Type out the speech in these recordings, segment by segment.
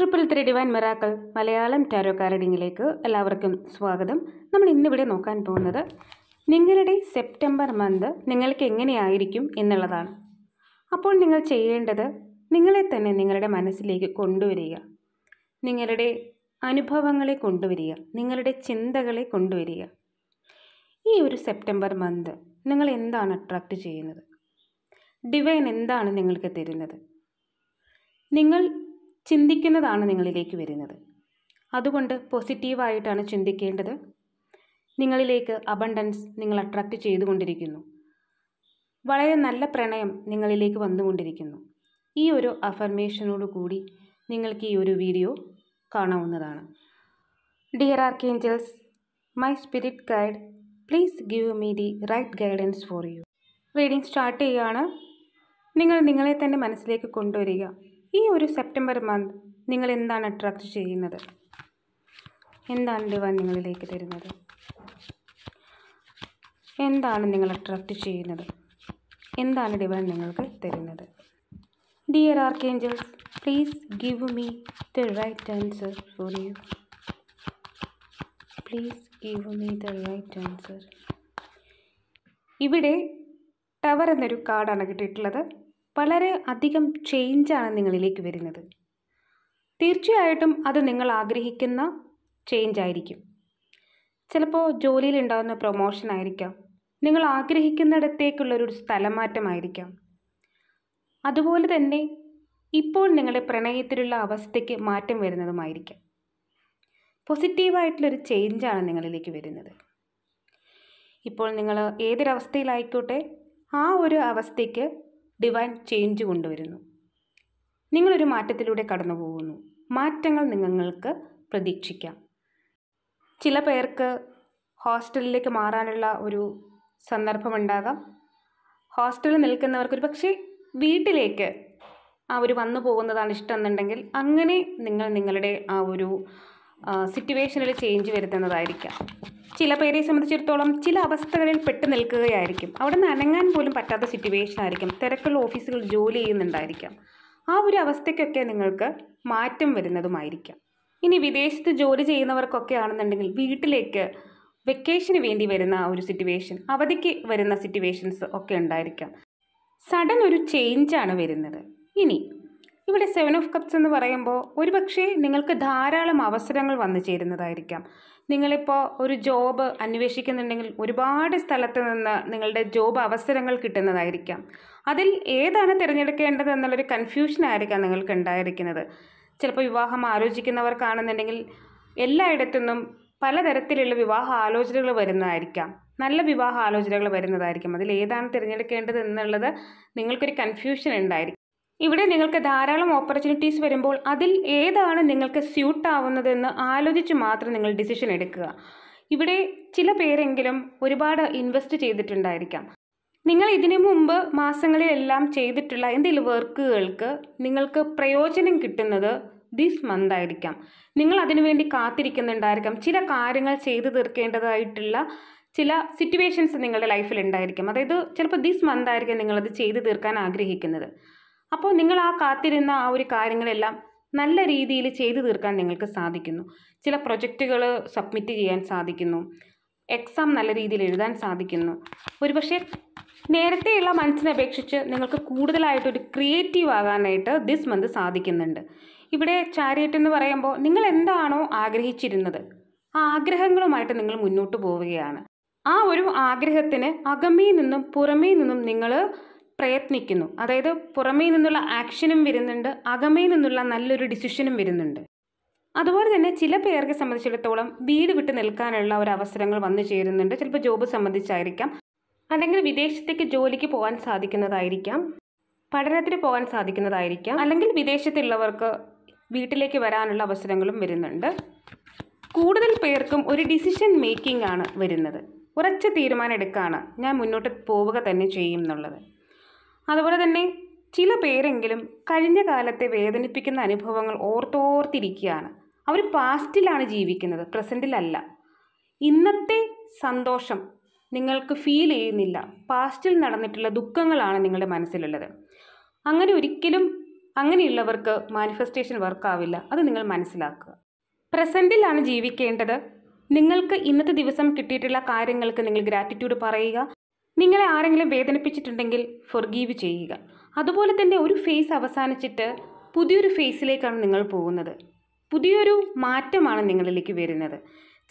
triple three divine miracles Malayalam tarot കാരഡിങ്ങിലേക്ക് എല്ലാവർക്കും സ്വാഗതം നമ്മൾ ഇന്നിവിടെ നോക്കാൻ പോകുന്നത് നിങ്ങളുടെ സെപ്റ്റംബർ മന്ത് നിങ്ങൾക്ക് എങ്ങനെയായിരിക്കും എന്നുള്ളതാണ് അപ്പോൾ നിങ്ങൾ ചെയ്യേണ്ടത് നിങ്ങളെ തന്നെ നിങ്ങളുടെ മനസ്സിലേക്ക് കൊണ്ടുവരിക നിങ്ങളുടെ അനുഭവങ്ങളെ കൊണ്ടുവരിക നിങ്ങളുടെ ചിന്തകളെ കൊണ്ടുവരിക ഈ ഒരു സെപ്റ്റംബർ മന്ത് നിങ്ങൾ എന്താണ് അട്രാക്റ്റ് ചെയ്യുന്നത് ഡിവൈൻ എന്താണ് നിങ്ങൾക്ക് തരുന്നത് നിങ്ങൾ ചിന്തിക്കുന്നതാണ് നിങ്ങളിലേക്ക് വരുന്നത് അതുകൊണ്ട് പോസിറ്റീവായിട്ടാണ് ചിന്തിക്കേണ്ടത് നിങ്ങളിലേക്ക് അബണ്ടൻസ് നിങ്ങൾ അട്രാക്റ്റ് ചെയ്തുകൊണ്ടിരിക്കുന്നു വളരെ നല്ല പ്രണയം നിങ്ങളിലേക്ക് വന്നുകൊണ്ടിരിക്കുന്നു ഈ ഒരു അഫർമേഷനോട് കൂടി നിങ്ങൾക്ക് ഈ ഒരു വീഡിയോ കാണാവുന്നതാണ് dear archangels my spirit guide please give me the right guidance for you reading start ചെയ്യുകയാണ് നിങ്ങൾ നിങ്ങളെ തന്നെ മനസ്സിലേക്ക് കൊണ്ടുവരിക ഈ ഒരു സെപ്റ്റംബർ മന്ത് നിങ്ങൾ എന്താണ് അട്രാക്ട് ചെയ്യുന്നത് എന്താണ് ഡിവൻ നിങ്ങളിലേക്ക് തരുന്നത് എന്താണ് നിങ്ങൾ അട്രാക്ട് ചെയ്യുന്നത് എന്താണ് ഡിവൻ നിങ്ങൾക്ക് തരുന്നത് dear archangels please give me the right answer for you please give me the right answer ഇവിടെ ടവർ എന്നൊരു കാർഡാണ് കിട്ടിയിട്ടുള്ളത് വളരെ അധികം ചേഞ്ചാണ് നിങ്ങളിലേക്ക് വരുന്നത് തീർച്ചയായിട്ടും അത് നിങ്ങൾ ആഗ്രഹിക്കുന്ന ചേഞ്ച് ആയിരിക്കും ചിലപ്പോൾ ജോലിയിൽ ഉണ്ടാകുന്ന പ്രൊമോഷൻ ആയിരിക്കാം നിങ്ങൾ ആഗ്രഹിക്കുന്നിടത്തേക്കുള്ളൊരു സ്ഥലമാറ്റമായിരിക്കാം അതുപോലെ തന്നെ ഇപ്പോൾ നിങ്ങളുടെ പ്രണയത്തിലുള്ള അവസ്ഥയ്ക്ക് മാറ്റം വരുന്നതുമായിരിക്കാം പോസിറ്റീവായിട്ടുള്ളൊരു ചേഞ്ചാണ് നിങ്ങളിലേക്ക് വരുന്നത് ഇപ്പോൾ നിങ്ങൾ ഏതൊരവസ്ഥയിലായിക്കോട്ടെ ആ ഒരു അവസ്ഥയ്ക്ക് ഡിവൈൻ ചേഞ്ച് കൊണ്ടുവരുന്നു നിങ്ങളൊരു മാറ്റത്തിലൂടെ കടന്നു പോകുന്നു മാറ്റങ്ങൾ നിങ്ങൾക്ക് പ്രതീക്ഷിക്കാം ചില പേർക്ക് ഹോസ്റ്റലിലേക്ക് മാറാനുള്ള ഒരു സന്ദർഭമുണ്ടാകാം ഹോസ്റ്റലിൽ നിൽക്കുന്നവർക്ക് ഒരു പക്ഷേ വീട്ടിലേക്ക് ആ ഒരു വന്നു പോകുന്നതാണ് ഇഷ്ടമെന്നുണ്ടെങ്കിൽ അങ്ങനെ നിങ്ങൾ നിങ്ങളുടെ ആ ഒരു സിറ്റുവേഷനിൽ ചേഞ്ച് വരുത്തുന്നതായിരിക്കാം ചില പേരെ സംബന്ധിച്ചിടത്തോളം ചില അവസ്ഥകളിൽ പെട്ട് നിൽക്കുകയായിരിക്കും അവിടെ നിന്ന് അനങ്ങാൻ പോലും പറ്റാത്ത സിറ്റുവേഷൻ ആയിരിക്കും തിരക്കുള്ള ഓഫീസുകൾ ജോലി ചെയ്യുന്നുണ്ടായിരിക്കാം ആ ഒരു അവസ്ഥയ്ക്കൊക്കെ നിങ്ങൾക്ക് മാറ്റം വരുന്നതുമായിരിക്കാം ഇനി വിദേശത്ത് ജോലി ചെയ്യുന്നവർക്കൊക്കെ ആണെന്നുണ്ടെങ്കിൽ വീട്ടിലേക്ക് വെക്കേഷന് വേണ്ടി വരുന്ന ഒരു സിറ്റുവേഷൻ അവധിക്ക് വരുന്ന സിറ്റുവേഷൻസ് ഒക്കെ ഉണ്ടായിരിക്കാം സഡൻ ഒരു ചേഞ്ചാണ് വരുന്നത് ഇനി ഇവിടെ സെവൻ ഓഫ് കപ്സ് എന്ന് പറയുമ്പോൾ ഒരുപക്ഷെ നിങ്ങൾക്ക് ധാരാളം അവസരങ്ങൾ വന്നു ചേരുന്നതായിരിക്കാം നിങ്ങളിപ്പോൾ ഒരു ജോബ് അന്വേഷിക്കുന്നുണ്ടെങ്കിൽ ഒരുപാട് സ്ഥലത്ത് നിന്ന് നിങ്ങളുടെ ജോബ് അവസരങ്ങൾ കിട്ടുന്നതായിരിക്കാം അതിൽ ഏതാണ് തിരഞ്ഞെടുക്കേണ്ടത് എന്നുള്ളൊരു കൺഫ്യൂഷൻ ആയിരിക്കാം നിങ്ങൾക്ക് ഉണ്ടായിരിക്കുന്നത് ചിലപ്പോൾ വിവാഹം ആലോചിക്കുന്നവർക്കാണെന്നുണ്ടെങ്കിൽ എല്ലായിടത്തുനിന്നും പലതരത്തിലുള്ള വിവാഹ ആലോചനകൾ വരുന്നതായിരിക്കാം നല്ല വിവാഹ ആലോചനകൾ വരുന്നതായിരിക്കും അതിൽ ഏതാണ് തിരഞ്ഞെടുക്കേണ്ടത് എന്നുള്ളത് നിങ്ങൾക്കൊരു കൺഫ്യൂഷൻ ഉണ്ടായിരിക്കും ഇവിടെ നിങ്ങൾക്ക് ധാരാളം ഓപ്പർച്യൂണിറ്റീസ് വരുമ്പോൾ അതിൽ ഏതാണ് നിങ്ങൾക്ക് സ്യൂട്ട് ആവുന്നതെന്ന് ആലോചിച്ച് മാത്രം നിങ്ങൾ ഡിസിഷൻ എടുക്കുക ഇവിടെ ചില പേരെങ്കിലും ഒരുപാട് ഇൻവെസ്റ്റ് ചെയ്തിട്ടുണ്ടായിരിക്കാം നിങ്ങൾ ഇതിനു മുമ്പ് മാസങ്ങളിലെല്ലാം ചെയ്തിട്ടുള്ള എന്തെങ്കിലും വർക്കുകൾക്ക് നിങ്ങൾക്ക് പ്രയോജനം കിട്ടുന്നത് ദിസ് മന്ത് ആയിരിക്കാം നിങ്ങൾ അതിനുവേണ്ടി കാത്തിരിക്കുന്നുണ്ടായിരിക്കാം ചില കാര്യങ്ങൾ ചെയ്തു തീർക്കേണ്ടതായിട്ടുള്ള ചില സിറ്റുവേഷൻസ് നിങ്ങളുടെ ലൈഫിൽ ഉണ്ടായിരിക്കും അതായത് ചിലപ്പോൾ ദിസ് മന്ത് ആയിരിക്കും നിങ്ങളത് ചെയ്തു തീർക്കാൻ ആഗ്രഹിക്കുന്നത് അപ്പോൾ നിങ്ങൾ ആ കാത്തിരുന്ന ആ ഒരു കാര്യങ്ങളെല്ലാം നല്ല രീതിയിൽ ചെയ്തു തീർക്കാൻ നിങ്ങൾക്ക് സാധിക്കുന്നു ചില പ്രൊജക്റ്റുകൾ സബ്മിറ്റ് ചെയ്യാൻ സാധിക്കുന്നു എക്സാം നല്ല രീതിയിൽ എഴുതാൻ സാധിക്കുന്നു ഒരുപക്ഷെ നേരത്തെയുള്ള മനസ്സിനെ അപേക്ഷിച്ച് നിങ്ങൾക്ക് കൂടുതലായിട്ടൊരു ക്രിയേറ്റീവ് ആകാനായിട്ട് ദിസ് മന്ത് സാധിക്കുന്നുണ്ട് ഇവിടെ ചാരിയറ്റ് എന്ന് പറയുമ്പോൾ നിങ്ങൾ എന്താണോ ആഗ്രഹിച്ചിരുന്നത് ആ ആഗ്രഹങ്ങളുമായിട്ട് നിങ്ങൾ മുന്നോട്ട് പോവുകയാണ് ആ ഒരു ആഗ്രഹത്തിന് അകമേ നിന്നും പുറമേ നിന്നും നിങ്ങൾ പ്രയത്നിക്കുന്നു അതായത് പുറമേ നിന്നുള്ള ആക്ഷനും വരുന്നുണ്ട് അകമേ നിന്നുള്ള നല്ലൊരു ഡിസിഷനും വരുന്നുണ്ട് അതുപോലെ തന്നെ ചില പേർക്ക് സംബന്ധിച്ചിടത്തോളം വീട് വിട്ട് നിൽക്കാനുള്ള ഒരു അവസരങ്ങൾ വന്നു ചേരുന്നുണ്ട് ചിലപ്പോൾ ജോബ് സംബന്ധിച്ചായിരിക്കാം അല്ലെങ്കിൽ വിദേശത്തേക്ക് ജോലിക്ക് പോകാൻ സാധിക്കുന്നതായിരിക്കാം പഠനത്തിന് പോകാൻ സാധിക്കുന്നതായിരിക്കാം അല്ലെങ്കിൽ വിദേശത്തുള്ളവർക്ക് വീട്ടിലേക്ക് വരാനുള്ള അവസരങ്ങളും വരുന്നുണ്ട് കൂടുതൽ പേർക്കും ഒരു ഡിസിഷൻ മേക്കിംഗ് ആണ് വരുന്നത് ഉറച്ച തീരുമാനം എടുക്കാണ് ഞാൻ മുന്നോട്ട് പോവുക തന്നെ ചെയ്യും എന്നുള്ളത് അതുപോലെ തന്നെ ചില പേരെങ്കിലും കഴിഞ്ഞ കാലത്തെ വേദനിപ്പിക്കുന്ന അനുഭവങ്ങൾ ഓർത്തോർത്തിരിക്കുകയാണ് അവർ പാസ്റ്റിലാണ് ജീവിക്കുന്നത് പ്രസൻറ്റിലല്ല ഇന്നത്തെ സന്തോഷം നിങ്ങൾക്ക് ഫീൽ ചെയ്യുന്നില്ല പാസ്റ്റിൽ നടന്നിട്ടുള്ള ദുഃഖങ്ങളാണ് നിങ്ങളുടെ മനസ്സിലുള്ളത് അങ്ങനെ ഒരിക്കലും അങ്ങനെയുള്ളവർക്ക് മാനിഫെസ്റ്റേഷൻ വർക്കാവില്ല അത് നിങ്ങൾ മനസ്സിലാക്കുക പ്രസൻറ്റിലാണ് ജീവിക്കേണ്ടത് നിങ്ങൾക്ക് ഇന്നത്തെ ദിവസം കിട്ടിയിട്ടുള്ള കാര്യങ്ങൾക്ക് നിങ്ങൾ ഗ്രാറ്റിറ്റ്യൂഡ് പറയുക നിങ്ങളെ ആരെങ്കിലും വേദനിപ്പിച്ചിട്ടുണ്ടെങ്കിൽ ഫൊർഗീവ് ചെയ്യുക അതുപോലെ തന്നെ ഒരു ഫേസ് അവസാനിച്ചിട്ട് പുതിയൊരു ഫേസിലേക്കാണ് നിങ്ങൾ പോകുന്നത് പുതിയൊരു മാറ്റമാണ് നിങ്ങളിലേക്ക് വരുന്നത്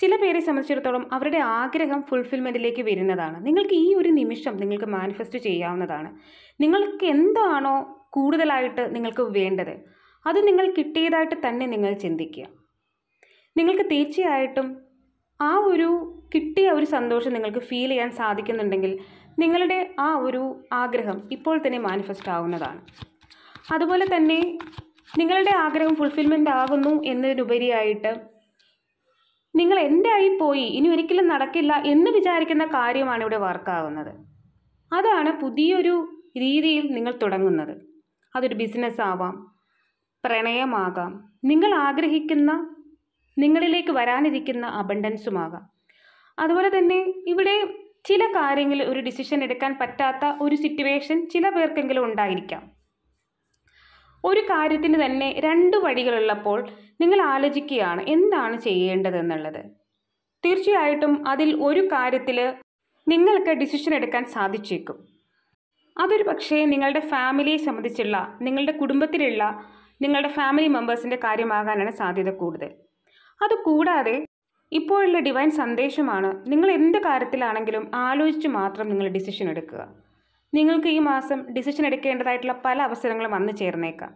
ചില പേരെ സംബന്ധിച്ചിടത്തോളം അവരുടെ ആഗ്രഹം ഫുൾഫിൽമെൻറ്റിലേക്ക് വരുന്നതാണ് നിങ്ങൾക്ക് ഈ ഒരു നിമിഷം നിങ്ങൾക്ക് മാനിഫെസ്റ്റ് ചെയ്യാവുന്നതാണ് നിങ്ങൾക്ക് എന്താണോ കൂടുതലായിട്ട് നിങ്ങൾക്ക് വേണ്ടത് അത് നിങ്ങൾ കിട്ടിയതായിട്ട് തന്നെ നിങ്ങൾ ചിന്തിക്കുക നിങ്ങൾക്ക് തീർച്ചയായിട്ടും ആ ഒരു കിട്ടിയ ഒരു സന്തോഷം നിങ്ങൾക്ക് ഫീൽ ചെയ്യാൻ സാധിക്കുന്നുണ്ടെങ്കിൽ നിങ്ങളുടെ ആ ഒരു ആഗ്രഹം ഇപ്പോൾ തന്നെ മാനിഫെസ്റ്റ് ആവുന്നതാണ് അതുപോലെ തന്നെ നിങ്ങളുടെ ആഗ്രഹം ഫുൾഫിൽമെൻ്റ് ആകുന്നു എന്നതിനുപരിയായിട്ട് നിങ്ങൾ എൻ്റെ ആയി പോയി ഇനി ഒരിക്കലും നടക്കില്ല എന്ന് വിചാരിക്കുന്ന കാര്യമാണ് ഇവിടെ വർക്കാവുന്നത് അതാണ് പുതിയൊരു രീതിയിൽ നിങ്ങൾ തുടങ്ങുന്നത് അതൊരു ബിസിനസ് ആവാം പ്രണയമാകാം നിങ്ങൾ ആഗ്രഹിക്കുന്ന നിങ്ങളിലേക്ക് വരാനിരിക്കുന്ന അബണ്ടൻസുമാകാം അതുപോലെ തന്നെ ഇവിടെ ചില കാര്യങ്ങളിൽ ഒരു ഡിസിഷൻ എടുക്കാൻ പറ്റാത്ത ഒരു സിറ്റുവേഷൻ ചില പേർക്കെങ്കിലും ഉണ്ടായിരിക്കാം ഒരു കാര്യത്തിന് തന്നെ രണ്ട് വഴികളുള്ളപ്പോൾ നിങ്ങൾ ആലോചിക്കുകയാണ് എന്താണ് ചെയ്യേണ്ടതെന്നുള്ളത് തീർച്ചയായിട്ടും അതിൽ ഒരു കാര്യത്തിൽ നിങ്ങൾക്ക് ഡിസിഷൻ എടുക്കാൻ സാധിച്ചേക്കും അതൊരു പക്ഷേ നിങ്ങളുടെ ഫാമിലിയെ സംബന്ധിച്ചുള്ള നിങ്ങളുടെ കുടുംബത്തിലുള്ള നിങ്ങളുടെ ഫാമിലി മെമ്പേഴ്സിൻ്റെ കാര്യമാകാനാണ് സാധ്യത കൂടുതൽ അതുകൂടാതെ ഇപ്പോഴുള്ള ഡിവൈൻ സന്ദേശമാണ് നിങ്ങൾ എന്ത് കാര്യത്തിലാണെങ്കിലും ആലോചിച്ച് മാത്രം നിങ്ങൾ ഡിസിഷൻ എടുക്കുക നിങ്ങൾക്ക് ഈ മാസം ഡിസിഷൻ എടുക്കേണ്ടതായിട്ടുള്ള പല അവസരങ്ങളും വന്നു ചേർന്നേക്കാം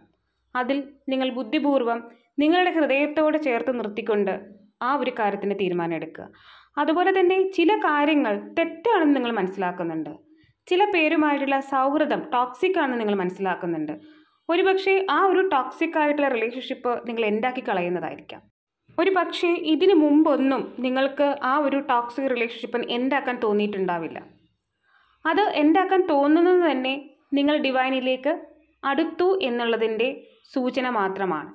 അതിൽ നിങ്ങൾ ബുദ്ധിപൂർവം നിങ്ങളുടെ ഹൃദയത്തോട് ചേർത്ത് നിർത്തിക്കൊണ്ട് ആ ഒരു കാര്യത്തിന് തീരുമാനം എടുക്കുക അതുപോലെ തന്നെ ചില കാര്യങ്ങൾ തെറ്റാണെന്ന് നിങ്ങൾ മനസ്സിലാക്കുന്നുണ്ട് ചില പേരുമായിട്ടുള്ള സൗഹൃദം ടോക്സിക് ആണെന്ന് നിങ്ങൾ മനസ്സിലാക്കുന്നുണ്ട് ഒരുപക്ഷെ ആ ഒരു ടോക്സിക് ആയിട്ടുള്ള റിലേഷൻഷിപ്പ് നിങ്ങൾ എന്താക്കി കളയുന്നതായിരിക്കാം ഒരു പക്ഷേ ഇതിനു മുമ്പൊന്നും നിങ്ങൾക്ക് ആ ഒരു ടോക്സിക് റിലേഷൻഷിപ്പ് എൻഡാക്കാൻ തോന്നിയിട്ടുണ്ടാവില്ല അത് എൻഡാക്കാൻ തോന്നുന്നത് തന്നെ നിങ്ങൾ ഡിവൈനിലേക്ക് അടുത്തു എന്നുള്ളതിൻ്റെ സൂചന മാത്രമാണ്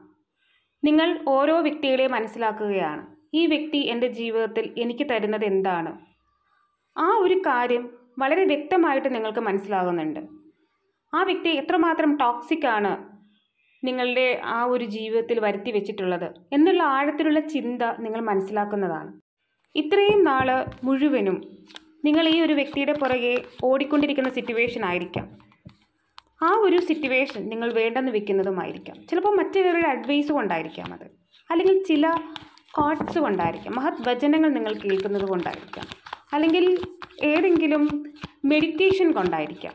നിങ്ങൾ ഓരോ വ്യക്തികളെ മനസ്സിലാക്കുകയാണ് ഈ വ്യക്തി എൻ്റെ ജീവിതത്തിൽ എനിക്ക് തരുന്നത് എന്താണ് ആ ഒരു കാര്യം വളരെ വ്യക്തമായിട്ട് നിങ്ങൾക്ക് മനസ്സിലാകുന്നുണ്ട് ആ വ്യക്തി എത്രമാത്രം ടോക്സിക് ആണ് നിങ്ങളുടെ ആ ഒരു ജീവിതത്തിൽ വരുത്തി വെച്ചിട്ടുള്ളത് എന്നുള്ള ആഴത്തിലുള്ള ചിന്ത നിങ്ങൾ മനസ്സിലാക്കുന്നതാണ് ഇത്രയും നാൾ മുഴുവനും നിങ്ങൾ ഈ ഒരു വ്യക്തിയുടെ പുറകെ ഓടിക്കൊണ്ടിരിക്കുന്ന സിറ്റുവേഷൻ ആയിരിക്കാം ആ ഒരു സിറ്റുവേഷൻ നിങ്ങൾ വേണ്ടെന്ന് വെക്കുന്നതുമായിരിക്കാം ചിലപ്പോൾ മറ്റുള്ളവരുടെ അഡ്വൈസ് കൊണ്ടായിരിക്കാം അത് അല്ലെങ്കിൽ ചില കോട്ട്സ് കൊണ്ടായിരിക്കാം മഹത് വചനങ്ങൾ നിങ്ങൾ കേൾക്കുന്നത് കൊണ്ടായിരിക്കാം അല്ലെങ്കിൽ ഏതെങ്കിലും മെഡിറ്റേഷൻ കൊണ്ടായിരിക്കാം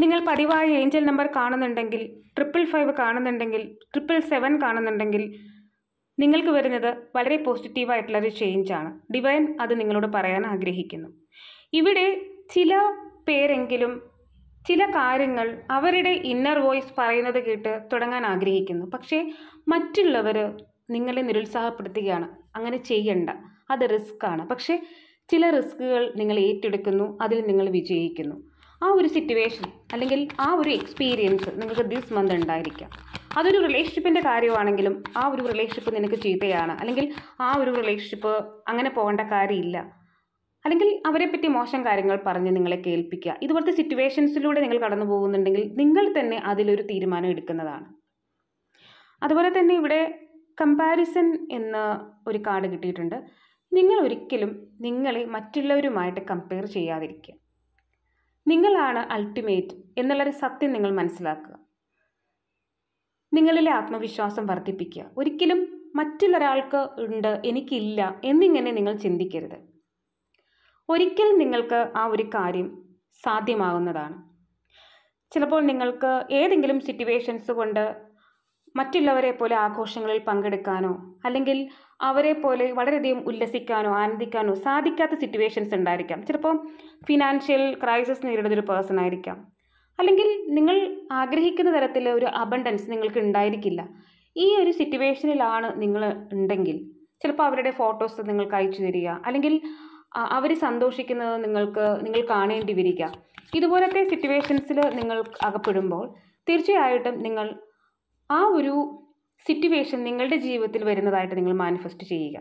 നിങ്ങൾ പതിവായ ഏഞ്ചൽ നമ്പർ കാണുന്നുണ്ടെങ്കിൽ ട്രിപ്പിൾ ഫൈവ് കാണുന്നുണ്ടെങ്കിൽ ട്രിപ്പിൾ സെവൻ കാണുന്നുണ്ടെങ്കിൽ നിങ്ങൾക്ക് വരുന്നത് വളരെ പോസിറ്റീവായിട്ടുള്ളൊരു ചേഞ്ചാണ് ഡിവൈൻ അത് നിങ്ങളോട് പറയാൻ ആഗ്രഹിക്കുന്നു ഇവിടെ ചില പേരെങ്കിലും ചില കാര്യങ്ങൾ അവരുടെ ഇന്നർ വോയിസ് പറയുന്നത് കേട്ട് തുടങ്ങാൻ ആഗ്രഹിക്കുന്നു പക്ഷേ മറ്റുള്ളവർ നിങ്ങളെ നിരുത്സാഹപ്പെടുത്തുകയാണ് അങ്ങനെ ചെയ്യണ്ട അത് റിസ്ക് ആണ് പക്ഷേ ചില റിസ്കുകൾ നിങ്ങൾ ഏറ്റെടുക്കുന്നു അതിൽ നിങ്ങൾ വിജയിക്കുന്നു ആ ഒരു സിറ്റുവേഷൻ അല്ലെങ്കിൽ ആ ഒരു എക്സ്പീരിയൻസ് നിങ്ങൾക്ക് ദിസ് മന്ത് ഉണ്ടായിരിക്കാം അതൊരു റിലേഷൻഷിപ്പിൻ്റെ കാര്യമാണെങ്കിലും ആ ഒരു റിലേഷൻഷിപ്പ് നിനക്ക് ചീത്തയാണ് അല്ലെങ്കിൽ ആ ഒരു റിലേഷൻഷിപ്പ് അങ്ങനെ പോകേണ്ട കാര്യമില്ല അല്ലെങ്കിൽ അവരെപ്പറ്റി മോശം കാര്യങ്ങൾ പറഞ്ഞ് നിങ്ങളെ കേൾപ്പിക്കുക ഇതുപോലത്തെ സിറ്റുവേഷൻസിലൂടെ നിങ്ങൾ കടന്നു പോകുന്നുണ്ടെങ്കിൽ നിങ്ങൾ തന്നെ അതിലൊരു തീരുമാനം എടുക്കുന്നതാണ് അതുപോലെ തന്നെ ഇവിടെ കമ്പാരിസൺ എന്ന ഒരു കാർഡ് കിട്ടിയിട്ടുണ്ട് നിങ്ങൾ ഒരിക്കലും നിങ്ങളെ മറ്റുള്ളവരുമായിട്ട് കമ്പയർ ചെയ്യാതിരിക്കുക നിങ്ങളാണ് അൾട്ടിമേറ്റ് എന്നുള്ളൊരു സത്യം നിങ്ങൾ മനസ്സിലാക്കുക നിങ്ങളിലെ ആത്മവിശ്വാസം വർദ്ധിപ്പിക്കുക ഒരിക്കലും മറ്റുള്ളൊരാൾക്ക് ഉണ്ട് എനിക്കില്ല എന്നിങ്ങനെ നിങ്ങൾ ചിന്തിക്കരുത് ഒരിക്കൽ നിങ്ങൾക്ക് ആ ഒരു കാര്യം സാധ്യമാകുന്നതാണ് ചിലപ്പോൾ നിങ്ങൾക്ക് ഏതെങ്കിലും സിറ്റുവേഷൻസ് കൊണ്ട് മറ്റുള്ളവരെ പോലെ ആഘോഷങ്ങളിൽ പങ്കെടുക്കാനോ അല്ലെങ്കിൽ അവരെ പോലെ വളരെയധികം ഉല്ലസിക്കാനോ ആനന്ദിക്കാനോ സാധിക്കാത്ത സിറ്റുവേഷൻസ് ഉണ്ടായിരിക്കാം ചിലപ്പോൾ ഫിനാൻഷ്യൽ ക്രൈസിസ് നേരിടുന്ന ഒരു പേഴ്സൺ ആയിരിക്കാം അല്ലെങ്കിൽ നിങ്ങൾ ആഗ്രഹിക്കുന്ന തരത്തിൽ ഒരു അബണ്ടൻസ് നിങ്ങൾക്ക് ഉണ്ടായിരിക്കില്ല ഈ ഒരു സിറ്റുവേഷനിലാണ് നിങ്ങൾ ഉണ്ടെങ്കിൽ ചിലപ്പോൾ അവരുടെ ഫോട്ടോസ് നിങ്ങൾക്ക് അയച്ചു തരിക അല്ലെങ്കിൽ അവർ സന്തോഷിക്കുന്നത് നിങ്ങൾക്ക് നിങ്ങൾ കാണേണ്ടി വരിക ഇതുപോലത്തെ സിറ്റുവേഷൻസിൽ നിങ്ങൾ അകപ്പെടുമ്പോൾ തീർച്ചയായിട്ടും നിങ്ങൾ ആ ഒരു സിറ്റുവേഷൻ നിങ്ങളുടെ ജീവിതത്തിൽ വരുന്നതായിട്ട് നിങ്ങൾ മാനിഫെസ്റ്റ് ചെയ്യുക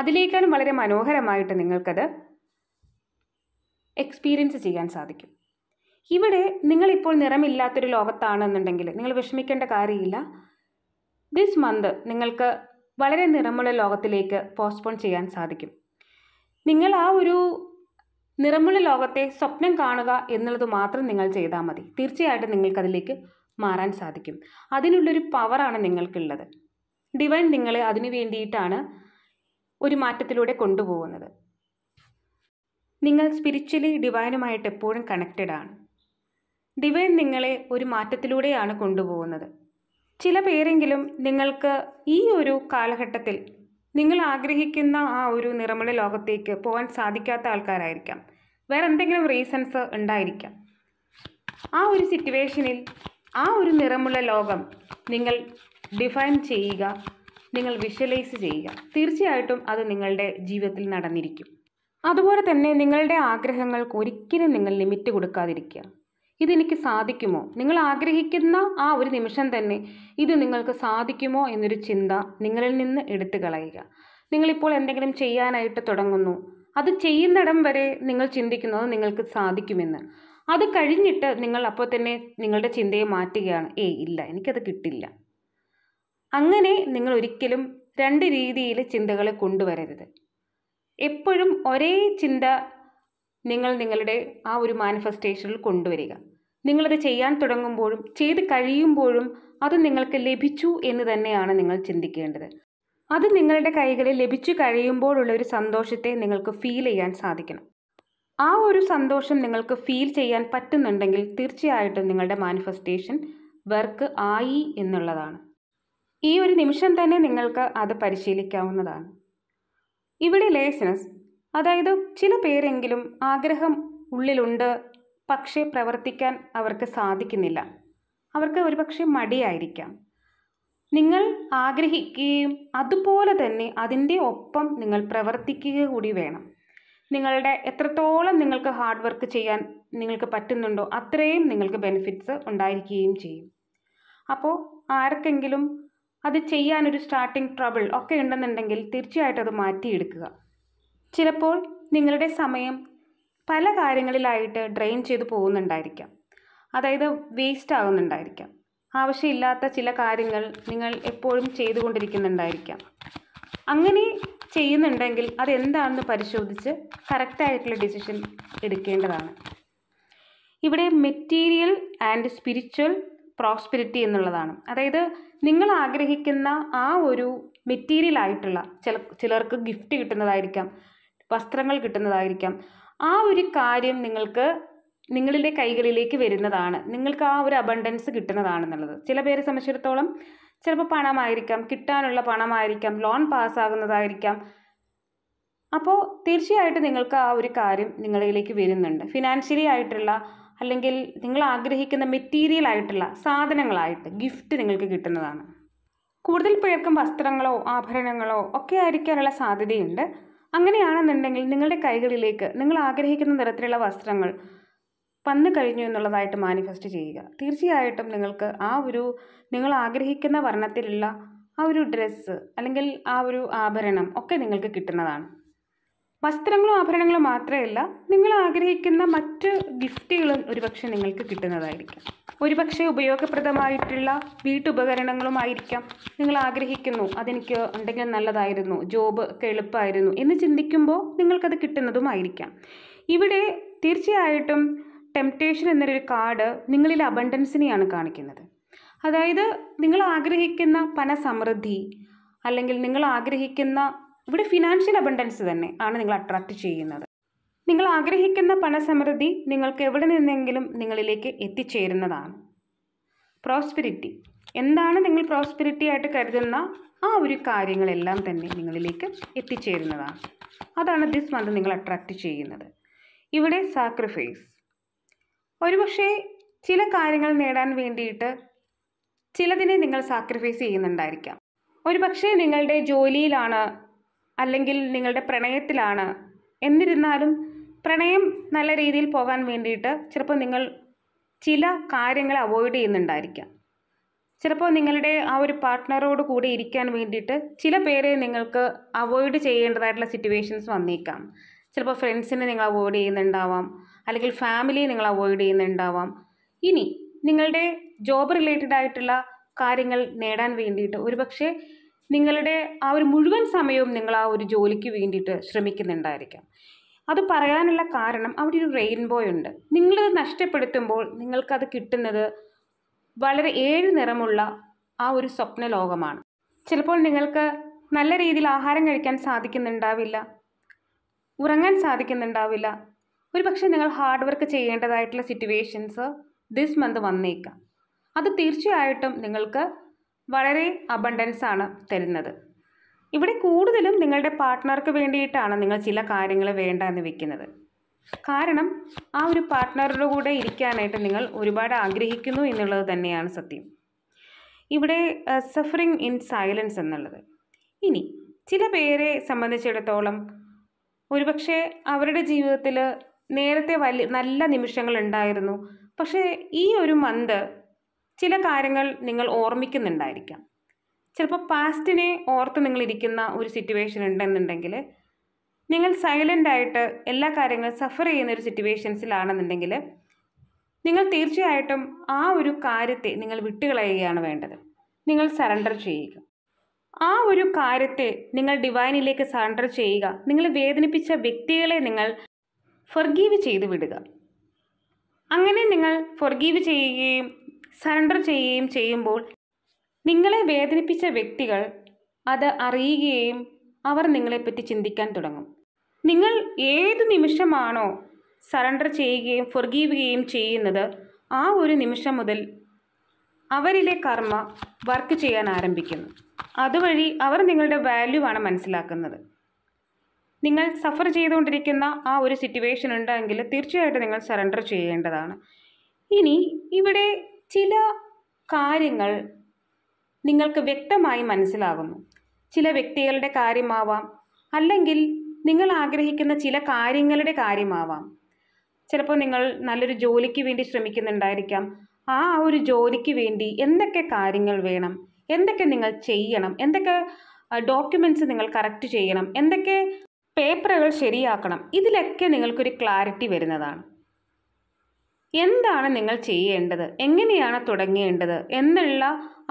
അതിലേക്കാളും വളരെ മനോഹരമായിട്ട് നിങ്ങൾക്കത് എക്സ്പീരിയൻസ് ചെയ്യാൻ സാധിക്കും ഇവിടെ നിങ്ങളിപ്പോൾ നിറമില്ലാത്തൊരു ലോകത്താണെന്നുണ്ടെങ്കിൽ നിങ്ങൾ വിഷമിക്കേണ്ട കാര്യമില്ല ദിസ് മന്ത് നിങ്ങൾക്ക് വളരെ നിറമുള്ള ലോകത്തിലേക്ക് പോസ്റ്റ്പോൺ ചെയ്യാൻ സാധിക്കും നിങ്ങൾ ആ ഒരു നിറമുള്ള ലോകത്തെ സ്വപ്നം കാണുക എന്നുള്ളത് മാത്രം നിങ്ങൾ ചെയ്താൽ മതി തീർച്ചയായിട്ടും നിങ്ങൾക്കതിലേക്ക് മാറാൻ സാധിക്കും അതിനുള്ളൊരു പവറാണ് നിങ്ങൾക്കുള്ളത് ഡിവൈൻ നിങ്ങളെ അതിനു വേണ്ടിയിട്ടാണ് ഒരു മാറ്റത്തിലൂടെ കൊണ്ടുപോകുന്നത് നിങ്ങൾ സ്പിരിച്വലി ഡിവൈനുമായിട്ട് എപ്പോഴും കണക്റ്റഡ് ആണ് ഡിവൈൻ നിങ്ങളെ ഒരു മാറ്റത്തിലൂടെയാണ് കൊണ്ടുപോകുന്നത് ചില പേരെങ്കിലും നിങ്ങൾക്ക് ഈ ഒരു കാലഘട്ടത്തിൽ നിങ്ങൾ ആഗ്രഹിക്കുന്ന ആ ഒരു നിറമുള്ള ലോകത്തേക്ക് പോകാൻ സാധിക്കാത്ത ആൾക്കാരായിരിക്കാം വേറെ എന്തെങ്കിലും റീസൺസ് ഉണ്ടായിരിക്കാം ആ ഒരു സിറ്റുവേഷനിൽ ആ ഒരു നിറമുള്ള ലോകം നിങ്ങൾ ഡിഫൈൻ ചെയ്യുക നിങ്ങൾ വിഷ്വലൈസ് ചെയ്യുക തീർച്ചയായിട്ടും അത് നിങ്ങളുടെ ജീവിതത്തിൽ നടന്നിരിക്കും അതുപോലെ തന്നെ നിങ്ങളുടെ ആഗ്രഹങ്ങൾക്ക് ഒരിക്കലും നിങ്ങൾ ലിമിറ്റ് കൊടുക്കാതിരിക്കുക ഇതെനിക്ക് സാധിക്കുമോ നിങ്ങൾ ആഗ്രഹിക്കുന്ന ആ ഒരു നിമിഷം തന്നെ ഇത് നിങ്ങൾക്ക് സാധിക്കുമോ എന്നൊരു ചിന്ത നിങ്ങളിൽ നിന്ന് എടുത്തു കളയുക നിങ്ങളിപ്പോൾ എന്തെങ്കിലും ചെയ്യാനായിട്ട് തുടങ്ങുന്നു അത് ചെയ്യുന്നിടം വരെ നിങ്ങൾ ചിന്തിക്കുന്നത് നിങ്ങൾക്ക് സാധിക്കുമെന്ന് അത് കഴിഞ്ഞിട്ട് നിങ്ങൾ അപ്പോൾ തന്നെ നിങ്ങളുടെ ചിന്തയെ മാറ്റുകയാണ് ഏയ് ഇല്ല എനിക്കത് കിട്ടില്ല അങ്ങനെ നിങ്ങൾ ഒരിക്കലും രണ്ട് രീതിയിൽ ചിന്തകളെ കൊണ്ടുവരരുത് എപ്പോഴും ഒരേ ചിന്ത നിങ്ങൾ നിങ്ങളുടെ ആ ഒരു മാനിഫെസ്റ്റേഷനിൽ കൊണ്ടുവരിക നിങ്ങളത് ചെയ്യാൻ തുടങ്ങുമ്പോഴും ചെയ്ത് കഴിയുമ്പോഴും അത് നിങ്ങൾക്ക് ലഭിച്ചു എന്ന് തന്നെയാണ് നിങ്ങൾ ചിന്തിക്കേണ്ടത് അത് നിങ്ങളുടെ കൈകളിൽ ലഭിച്ചു കഴിയുമ്പോഴുള്ള ഒരു സന്തോഷത്തെ നിങ്ങൾക്ക് ഫീൽ ചെയ്യാൻ സാധിക്കണം ആ ഒരു സന്തോഷം നിങ്ങൾക്ക് ഫീൽ ചെയ്യാൻ പറ്റുന്നുണ്ടെങ്കിൽ തീർച്ചയായിട്ടും നിങ്ങളുടെ മാനിഫെസ്റ്റേഷൻ വർക്ക് ആയി എന്നുള്ളതാണ് ഈ ഒരു നിമിഷം തന്നെ നിങ്ങൾക്ക് അത് പരിശീലിക്കാവുന്നതാണ് ഇവിടെ ലേസിനസ് അതായത് ചില പേരെങ്കിലും ആഗ്രഹം ഉള്ളിലുണ്ട് പക്ഷേ പ്രവർത്തിക്കാൻ അവർക്ക് സാധിക്കുന്നില്ല അവർക്ക് ഒരുപക്ഷെ മടിയായിരിക്കാം നിങ്ങൾ ആഗ്രഹിക്കുകയും അതുപോലെ തന്നെ അതിൻ്റെ ഒപ്പം നിങ്ങൾ പ്രവർത്തിക്കുക കൂടി വേണം നിങ്ങളുടെ എത്രത്തോളം നിങ്ങൾക്ക് ഹാർഡ് വർക്ക് ചെയ്യാൻ നിങ്ങൾക്ക് പറ്റുന്നുണ്ടോ അത്രയും നിങ്ങൾക്ക് ബെനിഫിറ്റ്സ് ഉണ്ടായിരിക്കുകയും ചെയ്യും അപ്പോൾ ആർക്കെങ്കിലും അത് ചെയ്യാനൊരു സ്റ്റാർട്ടിംഗ് ട്രബിൾ ഒക്കെ ഉണ്ടെന്നുണ്ടെങ്കിൽ തീർച്ചയായിട്ടും അത് മാറ്റിയെടുക്കുക ചിലപ്പോൾ നിങ്ങളുടെ സമയം പല കാര്യങ്ങളിലായിട്ട് ഡ്രെയിൻ ചെയ്തു പോകുന്നുണ്ടായിരിക്കാം അതായത് വേസ്റ്റ് ആകുന്നുണ്ടായിരിക്കാം ആവശ്യമില്ലാത്ത ചില കാര്യങ്ങൾ നിങ്ങൾ എപ്പോഴും ചെയ്തുകൊണ്ടിരിക്കുന്നുണ്ടായിരിക്കാം അങ്ങനെ ചെയ്യുന്നുണ്ടെങ്കിൽ അതെന്താണെന്ന് പരിശോധിച്ച് കറക്റ്റായിട്ടുള്ള ഡിസിഷൻ എടുക്കേണ്ടതാണ് ഇവിടെ മെറ്റീരിയൽ ആൻഡ് സ്പിരിച്വൽ പ്രോസ്പെരിറ്റി എന്നുള്ളതാണ് അതായത് നിങ്ങൾ ആഗ്രഹിക്കുന്ന ആ ഒരു മെറ്റീരിയൽ ആയിട്ടുള്ള ചില ചിലർക്ക് ഗിഫ്റ്റ് കിട്ടുന്നതായിരിക്കാം വസ്ത്രങ്ങൾ കിട്ടുന്നതായിരിക്കാം ആ ഒരു കാര്യം നിങ്ങൾക്ക് നിങ്ങളുടെ കൈകളിലേക്ക് വരുന്നതാണ് നിങ്ങൾക്ക് ആ ഒരു അബണ്ടൻസ് കിട്ടുന്നതാണെന്നുള്ളത് ചില പേരെ സംബന്ധിച്ചിടത്തോളം ചിലപ്പോൾ പണമായിരിക്കാം കിട്ടാനുള്ള പണമായിരിക്കാം ലോൺ പാസ്സാകുന്നതായിരിക്കാം അപ്പോൾ തീർച്ചയായിട്ടും നിങ്ങൾക്ക് ആ ഒരു കാര്യം നിങ്ങളിലേക്ക് വരുന്നുണ്ട് ഫിനാൻഷ്യലി ആയിട്ടുള്ള അല്ലെങ്കിൽ നിങ്ങൾ ആഗ്രഹിക്കുന്ന മെറ്റീരിയൽ ആയിട്ടുള്ള സാധനങ്ങളായിട്ട് ഗിഫ്റ്റ് നിങ്ങൾക്ക് കിട്ടുന്നതാണ് കൂടുതൽ പേർക്കും വസ്ത്രങ്ങളോ ആഭരണങ്ങളോ ഒക്കെ ആയിരിക്കാനുള്ള സാധ്യതയുണ്ട് അങ്ങനെയാണെന്നുണ്ടെങ്കിൽ നിങ്ങളുടെ കൈകളിലേക്ക് നിങ്ങൾ ആഗ്രഹിക്കുന്ന നിറത്തിലുള്ള വസ്ത്രങ്ങൾ വന്ന് കഴിഞ്ഞു എന്നുള്ളതായിട്ട് മാനിഫെസ്റ്റ് ചെയ്യുക തീർച്ചയായിട്ടും നിങ്ങൾക്ക് ആ ഒരു നിങ്ങൾ ആഗ്രഹിക്കുന്ന വർണ്ണത്തിലുള്ള ആ ഒരു ഡ്രസ്സ് അല്ലെങ്കിൽ ആ ഒരു ആഭരണം ഒക്കെ നിങ്ങൾക്ക് കിട്ടുന്നതാണ് വസ്ത്രങ്ങളും ആഭരണങ്ങളും മാത്രമല്ല നിങ്ങൾ ആഗ്രഹിക്കുന്ന മറ്റ് ഗിഫ്റ്റുകളും ഒരുപക്ഷെ നിങ്ങൾക്ക് കിട്ടുന്നതായിരിക്കും ഒരുപക്ഷെ ഉപയോഗപ്രദമായിട്ടുള്ള വീട്ടുപകരണങ്ങളുമായിരിക്കാം നിങ്ങൾ ആഗ്രഹിക്കുന്നു അതെനിക്ക് ഉണ്ടെങ്കിൽ നല്ലതായിരുന്നു ജോബ് ഒക്കെ എളുപ്പമായിരുന്നു എന്ന് ചിന്തിക്കുമ്പോൾ നിങ്ങൾക്കത് കിട്ടുന്നതുമായിരിക്കാം ഇവിടെ തീർച്ചയായിട്ടും ടെംപ്റ്റേഷൻ എന്നൊരു കാർഡ് നിങ്ങളിലെ അബണ്ടൻസിനെയാണ് കാണിക്കുന്നത് അതായത് നിങ്ങൾ ആഗ്രഹിക്കുന്ന പണസമൃദ്ധി അല്ലെങ്കിൽ നിങ്ങൾ ആഗ്രഹിക്കുന്ന ഇവിടെ ഫിനാൻഷ്യൽ അബണ്ടൻസ് തന്നെ ആണ് നിങ്ങൾ അട്രാക്റ്റ് ചെയ്യുന്നത് നിങ്ങൾ ആഗ്രഹിക്കുന്ന പണസമൃദ്ധി നിങ്ങൾക്ക് എവിടെ നിന്നെങ്കിലും നിങ്ങളിലേക്ക് എത്തിച്ചേരുന്നതാണ് പ്രോസ്പിരിറ്റി എന്താണ് നിങ്ങൾ പ്രോസ്പിരിറ്റി ആയിട്ട് കരുതുന്ന ആ ഒരു കാര്യങ്ങളെല്ലാം തന്നെ നിങ്ങളിലേക്ക് എത്തിച്ചേരുന്നതാണ് അതാണ് ദിസ് മന്ത് നിങ്ങൾ അട്രാക്റ്റ് ചെയ്യുന്നത് ഇവിടെ സാക്രിഫൈസ് ഒരുപക്ഷെ ചില കാര്യങ്ങൾ നേടാൻ വേണ്ടിയിട്ട് ചിലതിനെ നിങ്ങൾ സാക്രിഫൈസ് ചെയ്യുന്നുണ്ടായിരിക്കാം ഒരുപക്ഷെ നിങ്ങളുടെ ജോലിയിലാണ് അല്ലെങ്കിൽ നിങ്ങളുടെ പ്രണയത്തിലാണ് എന്നിരുന്നാലും പ്രണയം നല്ല രീതിയിൽ പോകാൻ വേണ്ടിയിട്ട് ചിലപ്പോൾ നിങ്ങൾ ചില കാര്യങ്ങൾ അവോയ്ഡ് ചെയ്യുന്നുണ്ടായിരിക്കാം ചിലപ്പോൾ നിങ്ങളുടെ ആ ഒരു പാർട്ട്ണറോട് കൂടെ ഇരിക്കാൻ വേണ്ടിയിട്ട് ചില പേരെ നിങ്ങൾക്ക് അവോയ്ഡ് ചെയ്യേണ്ടതായിട്ടുള്ള സിറ്റുവേഷൻസ് വന്നേക്കാം ചിലപ്പോൾ ഫ്രണ്ട്സിനെ നിങ്ങൾ അവോയ്ഡ് ചെയ്യുന്നുണ്ടാവാം അല്ലെങ്കിൽ ഫാമിലിയെ നിങ്ങൾ അവോയ്ഡ് ചെയ്യുന്നുണ്ടാവാം ഇനി നിങ്ങളുടെ ജോബ് റിലേറ്റഡ് ആയിട്ടുള്ള കാര്യങ്ങൾ നേടാൻ വേണ്ടിയിട്ട് ഒരുപക്ഷെ നിങ്ങളുടെ ആ ഒരു മുഴുവൻ സമയവും നിങ്ങൾ ആ ഒരു ജോലിക്ക് വേണ്ടിയിട്ട് ശ്രമിക്കുന്നുണ്ടായിരിക്കാം അത് പറയാനുള്ള കാരണം അവിടെ ഒരു റെയിൻബോ ഉണ്ട് നിങ്ങളിത് നഷ്ടപ്പെടുത്തുമ്പോൾ നിങ്ങൾക്കത് കിട്ടുന്നത് വളരെ ഏഴ് നിറമുള്ള ആ ഒരു സ്വപ്ന ലോകമാണ് ചിലപ്പോൾ നിങ്ങൾക്ക് നല്ല രീതിയിൽ ആഹാരം കഴിക്കാൻ സാധിക്കുന്നുണ്ടാവില്ല ഉറങ്ങാൻ സാധിക്കുന്നുണ്ടാവില്ല ഒരുപക്ഷെ നിങ്ങൾ ഹാർഡ് വർക്ക് ചെയ്യേണ്ടതായിട്ടുള്ള സിറ്റുവേഷൻസ് ദിസ് മന്ത് വന്നേക്കാം അത് തീർച്ചയായിട്ടും നിങ്ങൾക്ക് വളരെ അബണ്ടൻസ് ആണ് തരുന്നത് ഇവിടെ കൂടുതലും നിങ്ങളുടെ പാർട്ട്ണർക്ക് വേണ്ടിയിട്ടാണ് നിങ്ങൾ ചില കാര്യങ്ങൾ വേണ്ട എന്ന് വെക്കുന്നത് കാരണം ആ ഒരു പാർട്ട്ണറുടെ കൂടെ ഇരിക്കാനായിട്ട് നിങ്ങൾ ഒരുപാട് ആഗ്രഹിക്കുന്നു എന്നുള്ളത് തന്നെയാണ് സത്യം ഇവിടെ സഫറിങ് ഇൻ സൈലൻസ് എന്നുള്ളത് ഇനി ചില പേരെ സംബന്ധിച്ചിടത്തോളം ഒരുപക്ഷെ അവരുടെ ജീവിതത്തിൽ നേരത്തെ വലിയ നല്ല നിമിഷങ്ങൾ ഉണ്ടായിരുന്നു പക്ഷേ ഈ ഒരു മന്ത് ചില കാര്യങ്ങൾ നിങ്ങൾ ഓർമ്മിക്കുന്നുണ്ടായിരിക്കാം ചിലപ്പോൾ പാസ്റ്റിനെ ഓർത്ത് നിങ്ങളിരിക്കുന്ന ഒരു സിറ്റുവേഷൻ ഉണ്ടെന്നുണ്ടെങ്കിൽ നിങ്ങൾ സൈലൻ്റായിട്ട് ആയിട്ട് എല്ലാ കാര്യങ്ങളും സഫർ ചെയ്യുന്ന ഒരു സിറ്റുവേഷൻസിലാണെന്നുണ്ടെങ്കിൽ നിങ്ങൾ തീർച്ചയായിട്ടും ആ ഒരു കാര്യത്തെ നിങ്ങൾ വിട്ടുകളയുകയാണ് വേണ്ടത് നിങ്ങൾ സറണ്ടർ ചെയ്യുക ആ ഒരു കാര്യത്തെ നിങ്ങൾ ഡിവൈനിലേക്ക് സറണ്ടർ ചെയ്യുക നിങ്ങൾ വേദനിപ്പിച്ച വ്യക്തികളെ നിങ്ങൾ ഫൊർഗീവ് ചെയ്ത് വിടുക അങ്ങനെ നിങ്ങൾ ഫൊർഗീവ് ചെയ്യുകയും സറണ്ടർ ചെയ്യുകയും ചെയ്യുമ്പോൾ നിങ്ങളെ വേദനിപ്പിച്ച വ്യക്തികൾ അത് അറിയുകയും അവർ നിങ്ങളെപ്പറ്റി ചിന്തിക്കാൻ തുടങ്ങും നിങ്ങൾ ഏത് നിമിഷമാണോ സറണ്ടർ ചെയ്യുകയും ഫൊർഗീവുകയും ചെയ്യുന്നത് ആ ഒരു നിമിഷം മുതൽ അവരിലെ കർമ്മ വർക്ക് ചെയ്യാൻ ആരംഭിക്കുന്നു അതുവഴി അവർ നിങ്ങളുടെ വാല്യൂ ആണ് മനസ്സിലാക്കുന്നത് നിങ്ങൾ സഫർ ചെയ്തുകൊണ്ടിരിക്കുന്ന ആ ഒരു സിറ്റുവേഷൻ ഉണ്ടെങ്കിൽ തീർച്ചയായിട്ടും നിങ്ങൾ സറണ്ടർ ചെയ്യേണ്ടതാണ് ഇനി ഇവിടെ ചില കാര്യങ്ങൾ നിങ്ങൾക്ക് വ്യക്തമായി മനസ്സിലാകുന്നു ചില വ്യക്തികളുടെ കാര്യമാവാം അല്ലെങ്കിൽ നിങ്ങൾ ആഗ്രഹിക്കുന്ന ചില കാര്യങ്ങളുടെ കാര്യമാവാം ചിലപ്പോൾ നിങ്ങൾ നല്ലൊരു ജോലിക്ക് വേണ്ടി ശ്രമിക്കുന്നുണ്ടായിരിക്കാം ആ ഒരു ജോലിക്ക് വേണ്ടി എന്തൊക്കെ കാര്യങ്ങൾ വേണം എന്തൊക്കെ നിങ്ങൾ ചെയ്യണം എന്തൊക്കെ ഡോക്യുമെൻറ്റ്സ് നിങ്ങൾ കറക്റ്റ് ചെയ്യണം എന്തൊക്കെ പേപ്പറുകൾ ശരിയാക്കണം ഇതിലൊക്കെ നിങ്ങൾക്കൊരു ക്ലാരിറ്റി വരുന്നതാണ് എന്താണ് നിങ്ങൾ ചെയ്യേണ്ടത് എങ്ങനെയാണ് തുടങ്ങേണ്ടത് എന്നുള്ള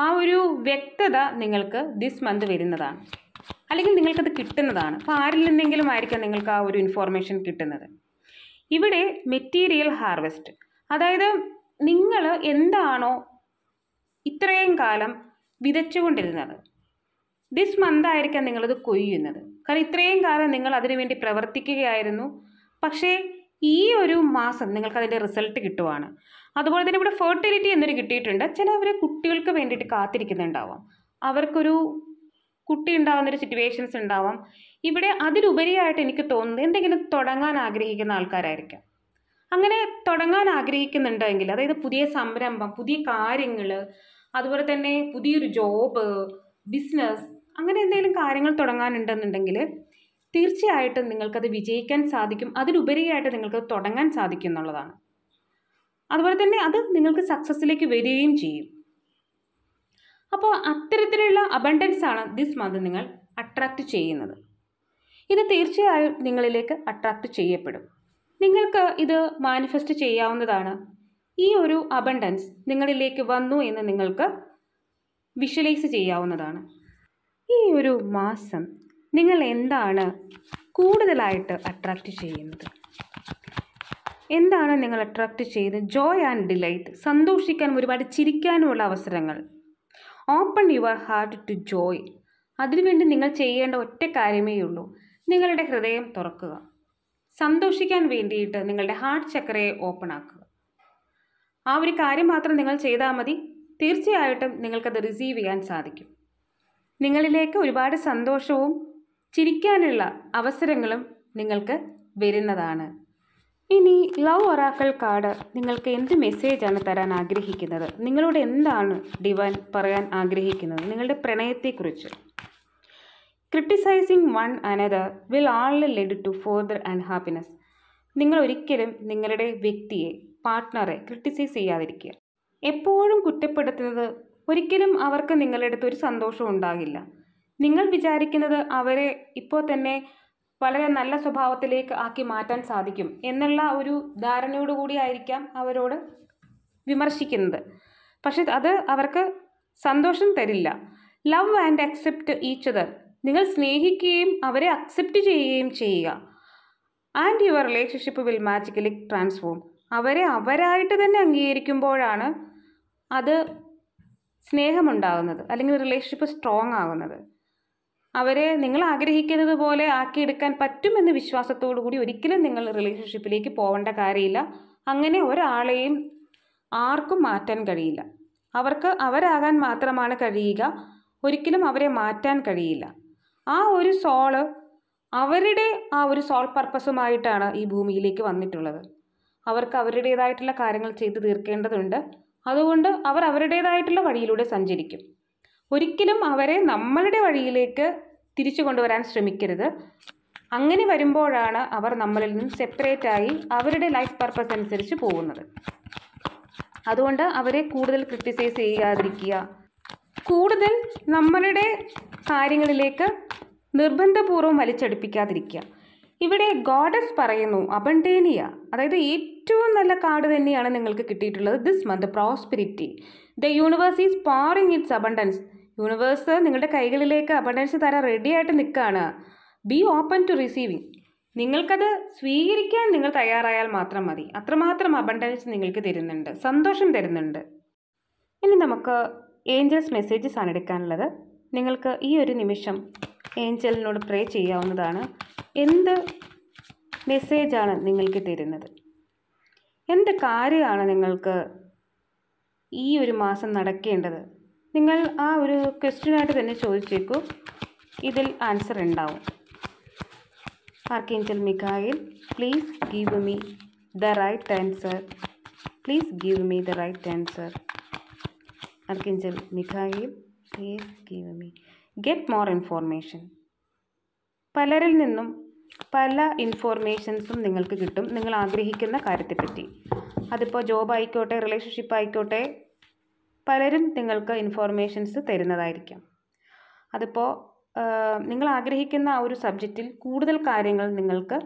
ആ ഒരു വ്യക്തത നിങ്ങൾക്ക് ദിസ് മന്ത് വരുന്നതാണ് അല്ലെങ്കിൽ നിങ്ങൾക്കത് കിട്ടുന്നതാണ് അപ്പോൾ ആരിൽ നിന്നെങ്കിലും ആയിരിക്കാം നിങ്ങൾക്ക് ആ ഒരു ഇൻഫോർമേഷൻ കിട്ടുന്നത് ഇവിടെ മെറ്റീരിയൽ ഹാർവെസ്റ്റ് അതായത് നിങ്ങൾ എന്താണോ ഇത്രയും കാലം വിതച്ചുകൊണ്ടിരുന്നത് ദിസ് മന്ത് ആയിരിക്കാം നിങ്ങളത് കൊയ്യുന്നത് കാരണം ഇത്രയും കാലം നിങ്ങൾ അതിനു വേണ്ടി പ്രവർത്തിക്കുകയായിരുന്നു പക്ഷേ ഈ ഒരു മാസം നിങ്ങൾക്ക് അതിൻ്റെ റിസൾട്ട് കിട്ടുവാണ് അതുപോലെ തന്നെ ഇവിടെ ഫെർട്ടിലിറ്റി എന്നൊരു കിട്ടിയിട്ടുണ്ട് അവർ കുട്ടികൾക്ക് വേണ്ടിയിട്ട് കാത്തിരിക്കുന്നുണ്ടാവാം അവർക്കൊരു കുട്ടി ഉണ്ടാകുന്ന ഒരു സിറ്റുവേഷൻസ് ഉണ്ടാവാം ഇവിടെ അതിലുപരിയായിട്ട് എനിക്ക് തോന്നുന്നത് എന്തെങ്കിലും തുടങ്ങാൻ ആഗ്രഹിക്കുന്ന ആൾക്കാരായിരിക്കാം അങ്ങനെ തുടങ്ങാൻ ആഗ്രഹിക്കുന്നുണ്ടെങ്കിൽ അതായത് പുതിയ സംരംഭം പുതിയ കാര്യങ്ങൾ അതുപോലെ തന്നെ പുതിയൊരു ജോബ് ബിസിനസ് അങ്ങനെ എന്തെങ്കിലും കാര്യങ്ങൾ തുടങ്ങാനുണ്ടെന്നുണ്ടെങ്കിൽ തീർച്ചയായിട്ടും നിങ്ങൾക്കത് വിജയിക്കാൻ സാധിക്കും അതിലുപരിയായിട്ട് നിങ്ങൾക്ക് തുടങ്ങാൻ സാധിക്കും എന്നുള്ളതാണ് അതുപോലെ തന്നെ അത് നിങ്ങൾക്ക് സക്സസ്സിലേക്ക് വരികയും ചെയ്യും അപ്പോൾ അത്തരത്തിലുള്ള അബണ്ടൻസ് ആണ് ദിസ് മന്ത് നിങ്ങൾ അട്രാക്റ്റ് ചെയ്യുന്നത് ഇത് തീർച്ചയായും നിങ്ങളിലേക്ക് അട്രാക്റ്റ് ചെയ്യപ്പെടും നിങ്ങൾക്ക് ഇത് മാനിഫെസ്റ്റ് ചെയ്യാവുന്നതാണ് ഈ ഒരു അബണ്ടൻസ് നിങ്ങളിലേക്ക് വന്നു എന്ന് നിങ്ങൾക്ക് വിഷ്വലൈസ് ചെയ്യാവുന്നതാണ് ഈ ഒരു മാസം നിങ്ങൾ എന്താണ് കൂടുതലായിട്ട് അട്രാക്റ്റ് ചെയ്യുന്നത് എന്താണ് നിങ്ങൾ അട്രാക്റ്റ് ചെയ്യുന്നത് ജോയ് ആൻഡ് ഡിലൈറ്റ് സന്തോഷിക്കാനും ഒരുപാട് ചിരിക്കാനുമുള്ള അവസരങ്ങൾ open your heart to joy അതിനുവേണ്ടി നിങ്ങൾ ചെയ്യേണ്ട ഒറ്റ കാര്യമേ ഉള്ളൂ നിങ്ങളുടെ ഹൃദയം തുറക്കുക സന്തോഷിക്കാൻ വേണ്ടിയിട്ട് നിങ്ങളുടെ ഹാർട്ട് ചക്രയെ ഓപ്പൺ ആക്കുക ആ ഒരു കാര്യം മാത്രം നിങ്ങൾ ചെയ്താൽ മതി തീർച്ചയായിട്ടും നിങ്ങൾക്കത് റിസീവ് ചെയ്യാൻ സാധിക്കും നിങ്ങളിലേക്ക് ഒരുപാട് സന്തോഷവും ചിരിക്കാനുള്ള അവസരങ്ങളും നിങ്ങൾക്ക് വരുന്നതാണ് ഇനി ലവ് ഒറാക്കൽ കാർഡ് നിങ്ങൾക്ക് എന്ത് മെസ്സേജാണ് തരാൻ ആഗ്രഹിക്കുന്നത് നിങ്ങളോട് എന്താണ് ഡിവൈൻ പറയാൻ ആഗ്രഹിക്കുന്നത് നിങ്ങളുടെ പ്രണയത്തെക്കുറിച്ച് criticising one another will all lead to further and happiness നിങ്ങൾ ഒരിക്കലും നിങ്ങളുടെ വ്യക്തിയെ പാർട്ട്ണറെ ക്രിട്ടിസൈസ് ചെയ്യാതിരിക്കുക എപ്പോഴും കുറ്റപ്പെടുത്തുന്നത് ഒരിക്കലും അവർക്ക് നിങ്ങളുടെ അടുത്ത് ഒരു സന്തോഷം ഉണ്ടാകില്ല നിങ്ങൾ വിചാരിക്കുന്നത് അവരെ ഇപ്പോൾ തന്നെ വളരെ നല്ല സ്വഭാവത്തിലേക്ക് ആക്കി മാറ്റാൻ സാധിക്കും എന്നുള്ള ഒരു ധാരണയോടുകൂടി ആയിരിക്കാം അവരോട് വിമർശിക്കുന്നത് പക്ഷെ അത് അവർക്ക് സന്തോഷം തരില്ല love and accept each other നിങ്ങൾ സ്നേഹിക്കുകയും അവരെ അക്സെപ്റ്റ് ചെയ്യുകയും ചെയ്യുക and your relationship will magically transform അവരെ അവരായിട്ട് തന്നെ അംഗീകരിക്കുമ്പോഴാണ് അത് സ്നേഹമുണ്ടാകുന്നത് അല്ലെങ്കിൽ റിലേഷൻഷിപ്പ് സ്ട്രോങ് ആകുന്നത് അവരെ നിങ്ങൾ ആഗ്രഹിക്കുന്നത് പോലെ ആക്കിയെടുക്കാൻ പറ്റുമെന്ന വിശ്വാസത്തോടു കൂടി ഒരിക്കലും നിങ്ങൾ റിലേഷൻഷിപ്പിലേക്ക് പോകേണ്ട കാര്യമില്ല അങ്ങനെ ഒരാളെയും ആർക്കും മാറ്റാൻ കഴിയില്ല അവർക്ക് അവരാകാൻ മാത്രമാണ് കഴിയുക ഒരിക്കലും അവരെ മാറ്റാൻ കഴിയില്ല ആ ഒരു സോള് അവരുടെ ആ ഒരു സോൾ പർപ്പസുമായിട്ടാണ് ഈ ഭൂമിയിലേക്ക് വന്നിട്ടുള്ളത് അവർക്ക് അവരുടേതായിട്ടുള്ള കാര്യങ്ങൾ ചെയ്തു തീർക്കേണ്ടതുണ്ട് അതുകൊണ്ട് അവർ അവരുടേതായിട്ടുള്ള വഴിയിലൂടെ സഞ്ചരിക്കും ഒരിക്കലും അവരെ നമ്മളുടെ വഴിയിലേക്ക് തിരിച്ചു കൊണ്ടുവരാൻ ശ്രമിക്കരുത് അങ്ങനെ വരുമ്പോഴാണ് അവർ നമ്മളിൽ നിന്ന് സെപ്പറേറ്റ് ആയി അവരുടെ ലൈഫ് പർപ്പസ് അനുസരിച്ച് പോകുന്നത് അതുകൊണ്ട് അവരെ കൂടുതൽ ക്രിട്ടിസൈസ് ചെയ്യാതിരിക്കുക കൂടുതൽ നമ്മളുടെ കാര്യങ്ങളിലേക്ക് നിർബന്ധപൂർവ്വം വലിച്ചടുപ്പിക്കാതിരിക്കുക ഇവിടെ ഗോഡസ് പറയുന്നു അബണ്ടേനിയ അതായത് ഏറ്റവും നല്ല കാർഡ് തന്നെയാണ് നിങ്ങൾക്ക് കിട്ടിയിട്ടുള്ളത് this month prosperity the universe is pouring its abundance universe നിങ്ങളുടെ കൈകളിലേക്ക് അബണ്ടൻസ് തരാൻ റെഡിയായിട്ട് നിൽക്കുകയാണ് ബി ഓപ്പൺ ടു റിസീവിങ് നിങ്ങൾക്കത് സ്വീകരിക്കാൻ നിങ്ങൾ തയ്യാറായാൽ മാത്രം മതി അത്രമാത്രം അബണ്ടൻസ് നിങ്ങൾക്ക് തരുന്നുണ്ട് സന്തോഷം തരുന്നുണ്ട് ഇനി നമുക്ക് ഏഞ്ചൽസ് മെസ്സേജസ് ആണ് എടുക്കാനുള്ളത് നിങ്ങൾക്ക് ഈ ഒരു നിമിഷം ഏഞ്ചലിനോട് പ്രേ ചെയ്യാവുന്നതാണ് എന്ത് മെസ്സേജാണ് നിങ്ങൾക്ക് തരുന്നത് എന്ത് കാര്യമാണ് നിങ്ങൾക്ക് ഈ ഒരു മാസം നടക്കേണ്ടത് നിങ്ങൾ ആ ഒരു ക്വസ്റ്റ്യനായിട്ട് തന്നെ ചോദിച്ചേക്കൂ ഇതിൽ ആൻസർ ഉണ്ടാവും angel Michael please give me the right answer please give me the right answer archangel Michael please give me get more information പലരിൽ നിന്നും പല ഇൻഫോർമേഷൻസും നിങ്ങൾക്ക് കിട്ടും നിങ്ങൾ ആഗ്രഹിക്കുന്ന കാര്യത്തെപ്പറ്റി അതിപ്പോൾ ജോബ് ആയിക്കോട്ടെ റിലേഷൻഷിപ്പ് ആയിക്കോട്ടെ പലരും നിങ്ങൾക്ക് ഇൻഫോർമേഷൻസ് തരുന്നതായിരിക്കാം അതിപ്പോൾ നിങ്ങൾ ആഗ്രഹിക്കുന്ന ആ ഒരു സബ്ജക്റ്റിൽ കൂടുതൽ കാര്യങ്ങൾ നിങ്ങൾക്ക്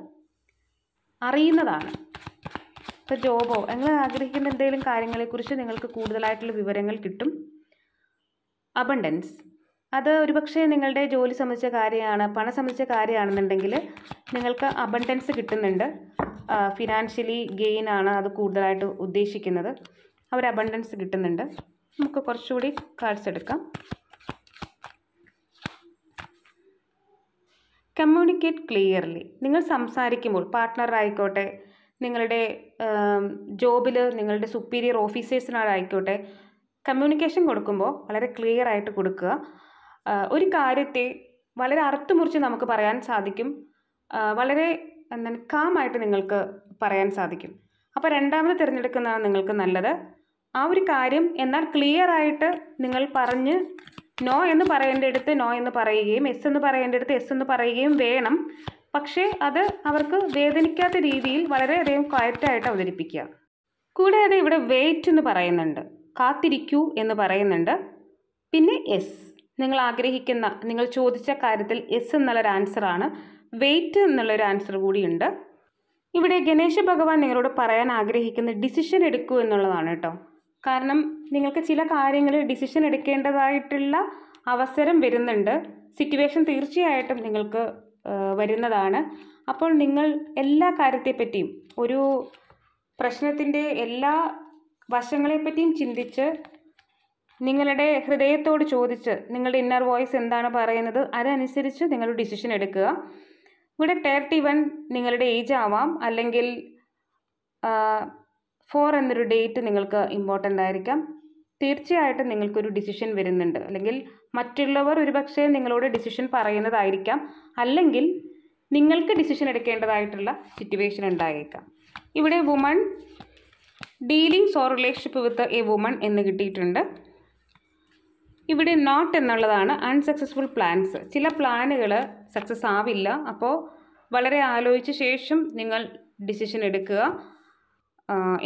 അറിയുന്നതാണ് ഇപ്പോൾ ജോബോ നിങ്ങൾ ആഗ്രഹിക്കുന്ന എന്തെങ്കിലും കാര്യങ്ങളെക്കുറിച്ച് നിങ്ങൾക്ക് കൂടുതലായിട്ടുള്ള വിവരങ്ങൾ കിട്ടും അബണ്ടൻസ് അത് ഒരുപക്ഷെ നിങ്ങളുടെ ജോലി സംബന്ധിച്ച കാര്യമാണ് പണം സംബന്ധിച്ച കാര്യമാണെന്നുണ്ടെങ്കിൽ നിങ്ങൾക്ക് അബണ്ടൻസ് കിട്ടുന്നുണ്ട് ഫിനാൻഷ്യലി ഗെയിൻ ആണ് അത് കൂടുതലായിട്ട് ഉദ്ദേശിക്കുന്നത് അവർ അബണ്ടൻസ് കിട്ടുന്നുണ്ട് നമുക്ക് കുറച്ചുകൂടി കാർഡ്സ് എടുക്കാം കമ്മ്യൂണിക്കേറ്റ് ക്ലിയർലി നിങ്ങൾ സംസാരിക്കുമ്പോൾ പാർട്ട്ണറായിക്കോട്ടെ നിങ്ങളുടെ ജോബിൽ നിങ്ങളുടെ സുപ്പീരിയർ ഓഫീസേഴ്സിനോടായിക്കോട്ടെ കമ്മ്യൂണിക്കേഷൻ കൊടുക്കുമ്പോൾ വളരെ ക്ലിയർ ആയിട്ട് കൊടുക്കുക ഒരു കാര്യത്തെ വളരെ അർത്ഥമുറിച്ച് നമുക്ക് പറയാൻ സാധിക്കും വളരെ എന്താണ് കാമായിട്ട് നിങ്ങൾക്ക് പറയാൻ സാധിക്കും അപ്പോൾ രണ്ടാമത് തിരഞ്ഞെടുക്കുന്നതാണ് നിങ്ങൾക്ക് നല്ലത് ആ ഒരു കാര്യം എന്നാൽ ക്ലിയർ ആയിട്ട് നിങ്ങൾ പറഞ്ഞ് നോ എന്ന് അടുത്ത് നോ എന്ന് പറയുകയും എസ് എന്ന് അടുത്ത് എസ് എന്ന് പറയുകയും വേണം പക്ഷേ അത് അവർക്ക് വേദനിക്കാത്ത രീതിയിൽ വളരെയധികം ക്വയറ്റായിട്ട് അവതരിപ്പിക്കുക കൂടാതെ ഇവിടെ വെയിറ്റ് എന്ന് പറയുന്നുണ്ട് കാത്തിരിക്കൂ എന്ന് പറയുന്നുണ്ട് പിന്നെ എസ് നിങ്ങൾ ആഗ്രഹിക്കുന്ന നിങ്ങൾ ചോദിച്ച കാര്യത്തിൽ എസ് എന്നുള്ളൊരു ആൻസറാണ് വെയിറ്റ് എന്നുള്ളൊരു ആൻസർ കൂടിയുണ്ട് ഇവിടെ ഗണേശ ഭഗവാൻ നിങ്ങളോട് പറയാൻ ആഗ്രഹിക്കുന്ന ഡിസിഷൻ എടുക്കൂ എന്നുള്ളതാണ് കേട്ടോ കാരണം നിങ്ങൾക്ക് ചില കാര്യങ്ങളിൽ ഡിസിഷൻ എടുക്കേണ്ടതായിട്ടുള്ള അവസരം വരുന്നുണ്ട് സിറ്റുവേഷൻ തീർച്ചയായിട്ടും നിങ്ങൾക്ക് വരുന്നതാണ് അപ്പോൾ നിങ്ങൾ എല്ലാ കാര്യത്തെപ്പറ്റിയും ഒരു പ്രശ്നത്തിൻ്റെ എല്ലാ വശങ്ങളെപ്പറ്റിയും ചിന്തിച്ച് നിങ്ങളുടെ ഹൃദയത്തോട് ചോദിച്ച് നിങ്ങളുടെ ഇന്നർ വോയിസ് എന്താണ് പറയുന്നത് അതനുസരിച്ച് നിങ്ങൾ ഡിസിഷൻ എടുക്കുക ഇവിടെ തേർട്ടി വൺ നിങ്ങളുടെ ഏജ് ആവാം അല്ലെങ്കിൽ ഫോർ എന്നൊരു ഡേറ്റ് നിങ്ങൾക്ക് ഇമ്പോർട്ടൻ്റ് ആയിരിക്കാം തീർച്ചയായിട്ടും നിങ്ങൾക്കൊരു ഡിസിഷൻ വരുന്നുണ്ട് അല്ലെങ്കിൽ മറ്റുള്ളവർ ഒരുപക്ഷെ നിങ്ങളോട് ഡിസിഷൻ പറയുന്നതായിരിക്കാം അല്ലെങ്കിൽ നിങ്ങൾക്ക് ഡിസിഷൻ എടുക്കേണ്ടതായിട്ടുള്ള സിറ്റുവേഷൻ ഉണ്ടായേക്കാം ഇവിടെ woman dealings or relationship with a woman എന്ന് കിട്ടിയിട്ടുണ്ട് ഇവിടെ നോട്ട് എന്നുള്ളതാണ് അൺസക്സസ്ഫുൾ പ്ലാൻസ് ചില പ്ലാനുകൾ സക്സസ് ആവില്ല അപ്പോൾ വളരെ ആലോചിച്ച ശേഷം നിങ്ങൾ ഡിസിഷൻ എടുക്കുക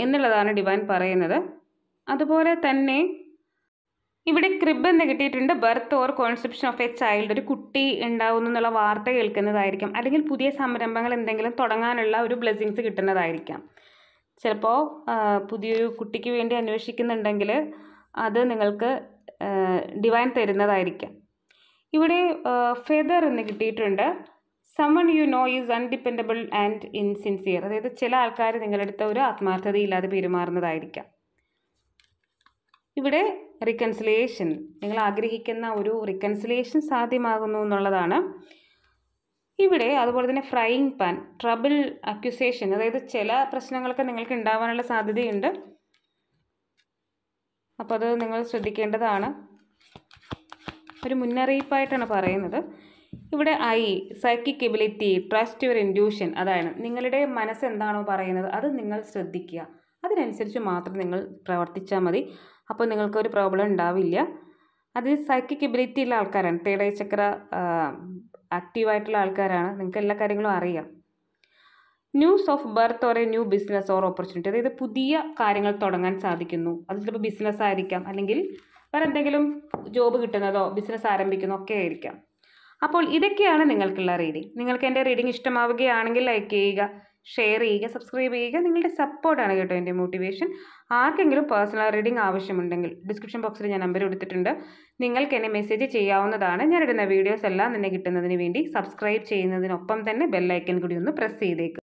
എന്നുള്ളതാണ് ഡിവൈൻ പറയുന്നത് അതുപോലെ തന്നെ ഇവിടെ ക്രിബ് എന്ന് കിട്ടിയിട്ടുണ്ട് birth or conception of a child ഒരു കുട്ടി ഉണ്ടാവുന്നു എന്നുള്ള വാർത്ത കേൾക്കുന്നതായിരിക്കും അല്ലെങ്കിൽ പുതിയ സംരംഭങ്ങൾ എന്തെങ്കിലും തുടങ്ങാനുള്ള ഒരു ബ്ലെസ്സിങ്സ് കിട്ടുന്നതായിരിക്കാം ചിലപ്പോൾ പുതിയൊരു കുട്ടിക്ക് വേണ്ടി അന്വേഷിക്കുന്നുണ്ടെങ്കിൽ അത് നിങ്ങൾക്ക് ഡിവൈൻ തരുന്നതായിരിക്കാം ഇവിടെ ഫെദർ എന്ന് കിട്ടിയിട്ടുണ്ട് someone you know is undependable and insincere അതായത് ചില ആൾക്കാർ അടുത്ത ഒരു ആത്മാർത്ഥതയില്ലാതെ പെരുമാറുന്നതായിരിക്കാം ഇവിടെ റിക്കൺസിലേഷൻ നിങ്ങൾ ആഗ്രഹിക്കുന്ന ഒരു റിക്കൺസിലേഷൻ സാധ്യമാകുന്നു എന്നുള്ളതാണ് ഇവിടെ അതുപോലെ തന്നെ ഫ്രൈയിങ് പാൻ ട്രബിൾ അക്യുസേഷൻ അതായത് ചില പ്രശ്നങ്ങളൊക്കെ നിങ്ങൾക്ക് ഉണ്ടാവാനുള്ള സാധ്യതയുണ്ട് അപ്പോൾ അത് നിങ്ങൾ ശ്രദ്ധിക്കേണ്ടതാണ് ഒരു മുന്നറിയിപ്പായിട്ടാണ് പറയുന്നത് ഇവിടെ eye psychic ability trust your intuition അതാണ് നിങ്ങളുടെ മനസ്സ് എന്താണോ പറയുന്നത് അത് നിങ്ങൾ ശ്രദ്ധിക്കുക അതിനനുസരിച്ച് മാത്രം നിങ്ങൾ പ്രവർത്തിച്ചാൽ മതി അപ്പോൾ നിങ്ങൾക്കൊരു പ്രോബ്ലം ഉണ്ടാവില്ല അത് സൈക്കിക് എബിലിറ്റി ഉള്ള ആൾക്കാരാണ് തേടേ ചക്ര ആക്റ്റീവായിട്ടുള്ള ആൾക്കാരാണ് നിങ്ങൾക്ക് എല്ലാ കാര്യങ്ങളും അറിയാം news of birth or a new business or opportunity അതായത് പുതിയ കാര്യങ്ങൾ തുടങ്ങാൻ സാധിക്കുന്നു അത് ചിലപ്പോൾ ബിസിനസ് ആയിരിക്കാം അല്ലെങ്കിൽ വേറെ എന്തെങ്കിലും ജോബ് കിട്ടുന്നതോ ബിസിനസ് ആരംഭിക്കുന്നതോ ഒക്കെ ആയിരിക്കാം അപ്പോൾ ഇതൊക്കെയാണ് നിങ്ങൾക്കുള്ള റീഡിംഗ് നിങ്ങൾക്ക് എൻ്റെ റീഡിംഗ് ഇഷ്ടമാവുകയാണെങ്കിൽ ലൈക്ക് ചെയ്യുക ഷെയർ ചെയ്യുക സബ്സ്ക്രൈബ് ചെയ്യുക നിങ്ങളുടെ സപ്പോർട്ടാണ് കേട്ടോ എൻ്റെ മോട്ടിവേഷൻ ആർക്കെങ്കിലും പേഴ്സണൽ റീഡിംഗ് ആവശ്യമുണ്ടെങ്കിൽ ഡിസ്ക്രിപ്ഷൻ ബോക്സിൽ ഞാൻ നമ്പർ കൊടുത്തിട്ടുണ്ട് നിങ്ങൾക്ക് എന്നെ മെസ്സേജ് ചെയ്യാവുന്നതാണ് ഞാൻ ഇടുന്ന വീഡിയോസ് എല്ലാം തന്നെ കിട്ടുന്നതിന് വേണ്ടി സബ്സ്ക്രൈബ് ചെയ്യുന്നതിനൊപ്പം തന്നെ ബെല്ലൈക്കൻ കൂടി ഒന്ന് പ്രസ് ചെയ്തേക്കുക